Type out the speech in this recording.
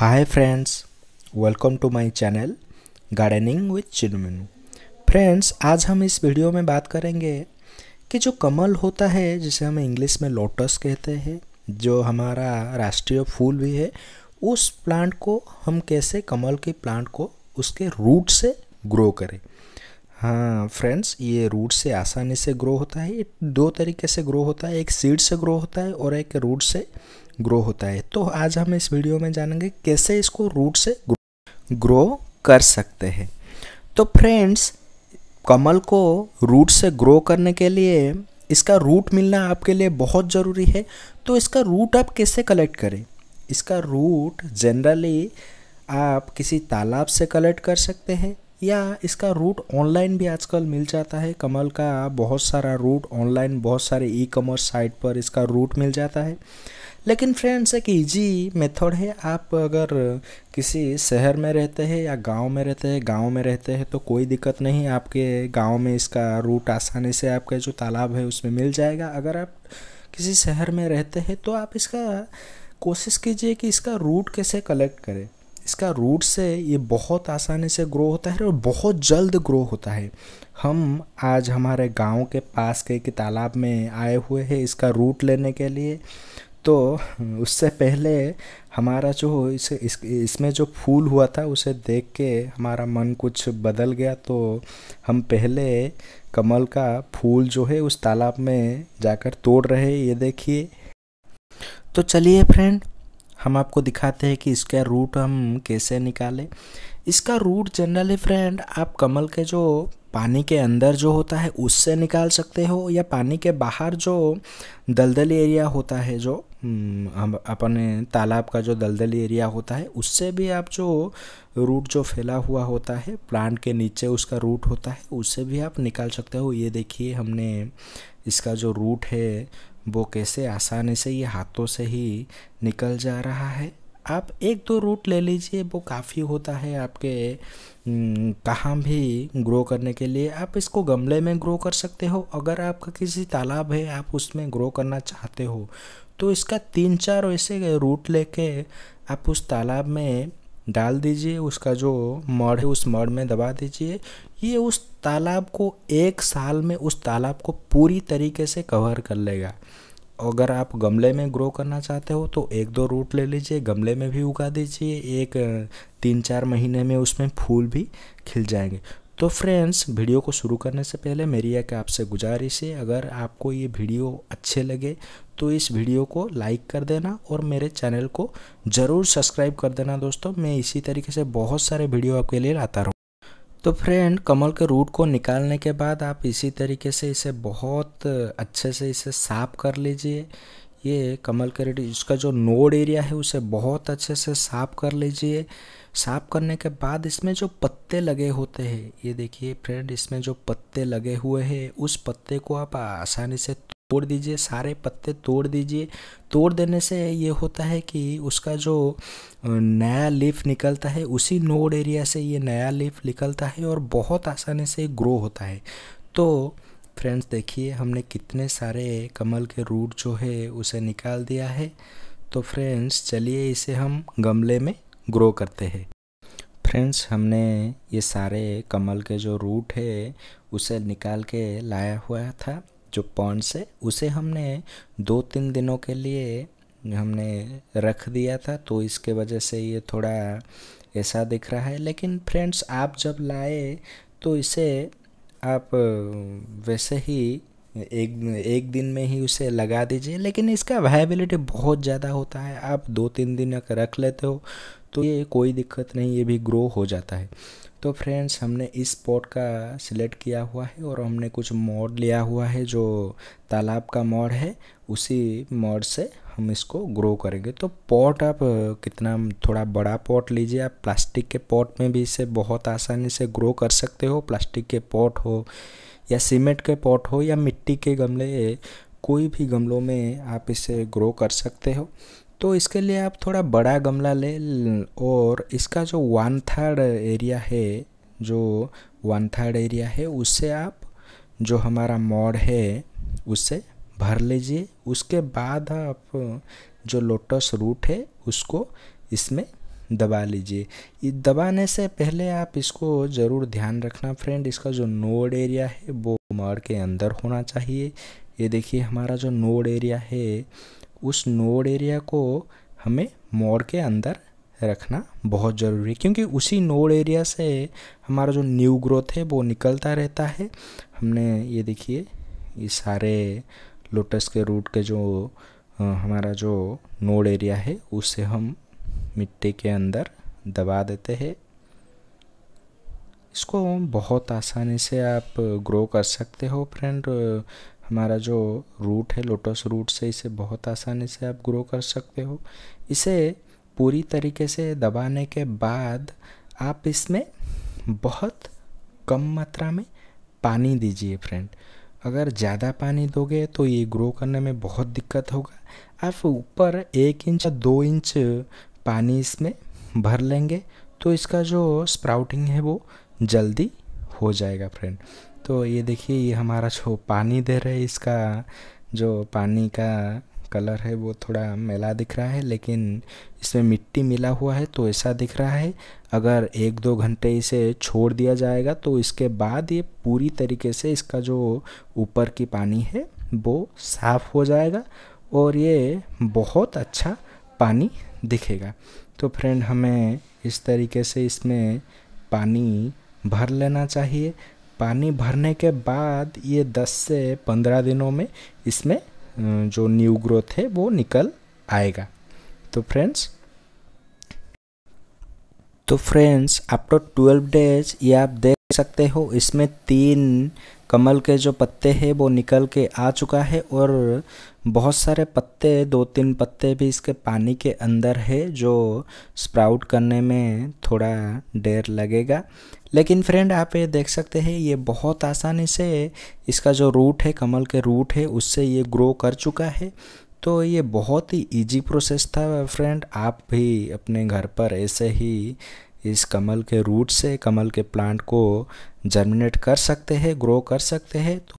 hi friends welcome to my channel gardening with Chinuminu friends आज हम इस वीडियो में बात करेंगे कि जो कमल होता है जिसे हम इंग्लिश में लोटस कहते हैं जो हमारा राष्ट्रीय फूल भी है उस प्लांट को हम कैसे कमल के प्लांट को उसके रूट से ग्रो करें हाँ फ्रेंड्स ये रूट से आसानी से ग्रो होता है ये दो तरीके से ग्रो होता है एक सीड से ग्रो होता है और एक रूट से ग्रो होता है तो आज हम इस वीडियो में जानेंगे कैसे इसको रूट से ग्रो कर सकते हैं तो फ्रेंड्स कमल को रूट से ग्रो करने के लिए इसका रूट मिलना आपके लिए बहुत ज़रूरी है तो इसका रूट आप कैसे कलेक्ट करें इसका रूट जनरली आप किसी तालाब से कलेक्ट कर सकते हैं या इसका रूट ऑनलाइन भी आजकल मिल जाता है कमल का बहुत सारा रूट ऑनलाइन बहुत सारे ई कॉमर्स साइट पर इसका रूट मिल जाता है लेकिन फ्रेंड्स एक ईजी मेथड है आप अगर किसी शहर में रहते हैं या गांव में रहते हैं गांव में रहते हैं तो कोई दिक्कत नहीं आपके गांव में इसका रूट आसानी से आपके जो तालाब है उसमें मिल जाएगा अगर आप किसी शहर में रहते हैं तो आप इसका कोशिश कीजिए कि इसका रूट कैसे कलेक्ट करें इसका रूट से ये बहुत आसानी से ग्रो होता है और बहुत जल्द ग्रो होता है हम आज हमारे गांव के पास के एक तालाब में आए हुए हैं इसका रूट लेने के लिए तो उससे पहले हमारा जो इस, इस इसमें जो फूल हुआ था उसे देख के हमारा मन कुछ बदल गया तो हम पहले कमल का फूल जो है उस तालाब में जाकर तोड़ रहे ये देखिए तो चलिए फ्रेंड हम आपको दिखाते हैं कि इसका रूट हम कैसे निकालें इसका रूट जनरली फ्रेंड आप कमल के जो पानी के अंदर जो होता है उससे निकाल सकते हो या पानी के बाहर जो दलदली एरिया होता है जो हम्म, हम अपने तालाब का जो दलदली एरिया होता है उससे भी आप जो रूट जो फैला हुआ होता है प्लांट के नीचे उसका रूट होता है उससे भी आप निकाल सकते हो ये देखिए हमने इसका जो रूट है वो कैसे आसानी से ये हाथों से ही निकल जा रहा है आप एक दो रूट ले लीजिए वो काफ़ी होता है आपके कहाँ भी ग्रो करने के लिए आप इसको गमले में ग्रो कर सकते हो अगर आपका किसी तालाब है आप उसमें ग्रो करना चाहते हो तो इसका तीन चार वैसे रूट लेके आप उस तालाब में डाल दीजिए उसका जो मड़ है उस मड़ में दबा दीजिए ये उस तालाब को एक साल में उस तालाब को पूरी तरीके से कवर कर लेगा अगर आप गमले में ग्रो करना चाहते हो तो एक दो रूट ले लीजिए गमले में भी उगा दीजिए एक तीन चार महीने में उसमें फूल भी खिल जाएंगे तो फ्रेंड्स वीडियो को शुरू करने से पहले मेरी एक आपसे गुजारिश है अगर आपको ये वीडियो अच्छे लगे तो इस वीडियो को लाइक कर देना और मेरे चैनल को ज़रूर सब्सक्राइब कर देना दोस्तों मैं इसी तरीके से बहुत सारे वीडियो आपके लिए लाता रहूँ तो फ्रेंड कमल के रूट को निकालने के बाद आप इसी तरीके से इसे बहुत अच्छे से इसे साफ कर लीजिए ये कमल के रेट इसका जो नोड एरिया है उसे बहुत अच्छे से साफ कर लीजिए साफ करने के बाद इसमें जो पत्ते लगे होते हैं ये देखिए फ्रेंड इसमें जो पत्ते लगे हुए हैं उस पत्ते को आप आसानी से तोड़ दीजिए सारे पत्ते तोड़ दीजिए तोड़ देने से ये होता है कि उसका जो नया लीफ निकलता है उसी नोड एरिया से ये नया लीफ निकलता है और बहुत आसानी से ग्रो होता है तो फ्रेंड्स देखिए हमने कितने सारे कमल के रूट जो है उसे निकाल दिया है तो फ्रेंड्स चलिए इसे हम गमले में ग्रो करते हैं फ्रेंड्स हमने ये सारे कमल के जो रूट है उसे निकाल के लाया हुआ था जो पॉन्ड्स है उसे हमने दो तीन दिनों के लिए हमने रख दिया था तो इसके वजह से ये थोड़ा ऐसा दिख रहा है लेकिन फ्रेंड्स आप जब लाए तो इसे आप वैसे ही एक एक दिन में ही उसे लगा दीजिए लेकिन इसका वायबिलिटी बहुत ज़्यादा होता है आप दो तीन दिन रख लेते हो तो ये कोई दिक्कत नहीं ये भी ग्रो हो जाता है तो फ्रेंड्स हमने इस पॉट का सिलेक्ट किया हुआ है और हमने कुछ मोड लिया हुआ है जो तालाब का मोड़ है उसी मोड से हम इसको ग्रो करेंगे तो पॉट आप कितना थोड़ा बड़ा पॉट लीजिए आप प्लास्टिक के पॉट में भी इसे बहुत आसानी से ग्रो कर सकते हो प्लास्टिक के पॉट हो या सीमेंट के पॉट हो या मिट्टी के गमले कोई भी गमलों में आप इसे ग्रो कर सकते हो तो इसके लिए आप थोड़ा बड़ा गमला ले और इसका जो वन थर्ड एरिया है जो वन थर्ड एरिया है उससे आप जो हमारा मॉड है उससे भर लीजिए उसके बाद आप जो लोटस रूट है उसको इसमें दबा लीजिए ये दबाने से पहले आप इसको ज़रूर ध्यान रखना फ्रेंड इसका जो नोड एरिया है वो मड़ के अंदर होना चाहिए ये देखिए हमारा जो नोड एरिया है उस नोड एरिया को हमें मोड के अंदर रखना बहुत ज़रूरी है क्योंकि उसी नोड एरिया से हमारा जो न्यू ग्रोथ है वो निकलता रहता है हमने ये देखिए ये सारे लोटस के रूट के जो हमारा जो नोड एरिया है उससे हम मिट्टी के अंदर दबा देते हैं इसको बहुत आसानी से आप ग्रो कर सकते हो फ्रेंड हमारा जो रूट है लोटस रूट से इसे बहुत आसानी से आप ग्रो कर सकते हो इसे पूरी तरीके से दबाने के बाद आप इसमें बहुत कम मात्रा में पानी दीजिए फ्रेंड अगर ज़्यादा पानी दोगे तो ये ग्रो करने में बहुत दिक्कत होगा आप ऊपर एक इंच या दो इंच पानी इसमें भर लेंगे तो इसका जो स्प्राउटिंग है वो जल्दी हो जाएगा फ्रेंड तो ये देखिए ये हमारा जो पानी दे रहे इसका जो पानी का कलर है वो थोड़ा मेला दिख रहा है लेकिन इसमें मिट्टी मिला हुआ है तो ऐसा दिख रहा है अगर एक दो घंटे इसे छोड़ दिया जाएगा तो इसके बाद ये पूरी तरीके से इसका जो ऊपर की पानी है वो साफ़ हो जाएगा और ये बहुत अच्छा पानी दिखेगा तो फ्रेंड हमें इस तरीके से इसमें पानी भर लेना चाहिए पानी भरने के बाद ये 10 से 15 दिनों में इसमें जो न्यू ग्रोथ है वो निकल आएगा तो फ्रेंड्स तो फ्रेंड्स आफ्टर 12 डेज ये आप देख सकते हो इसमें तीन कमल के जो पत्ते हैं वो निकल के आ चुका है और बहुत सारे पत्ते दो तीन पत्ते भी इसके पानी के अंदर है जो स्प्राउट करने में थोड़ा देर लगेगा लेकिन फ्रेंड आप ये देख सकते हैं ये बहुत आसानी से इसका जो रूट है कमल के रूट है उससे ये ग्रो कर चुका है तो ये बहुत ही इजी प्रोसेस था फ्रेंड आप भी अपने घर पर ऐसे ही इस कमल के रूट से कमल के प्लांट को जर्मिनेट कर सकते हैं ग्रो कर सकते हैं तो